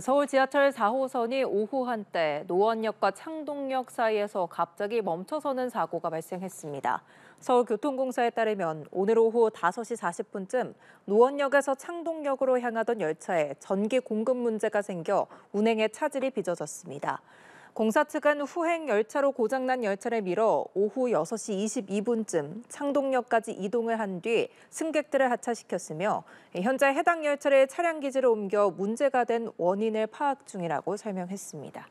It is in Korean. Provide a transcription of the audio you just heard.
서울 지하철 4호선이 오후 한때 노원역과 창동역 사이에서 갑자기 멈춰서는 사고가 발생했습니다. 서울교통공사에 따르면 오늘 오후 5시 40분쯤 노원역에서 창동역으로 향하던 열차에 전기 공급 문제가 생겨 운행에 차질이 빚어졌습니다. 공사 측은 후행 열차로 고장난 열차를 밀어 오후 6시 22분쯤 창동역까지 이동을 한 뒤 승객들을 하차시켰으며 현재 해당 열차를 차량 기지로 옮겨 문제가 된 원인을 파악 중이라고 설명했습니다.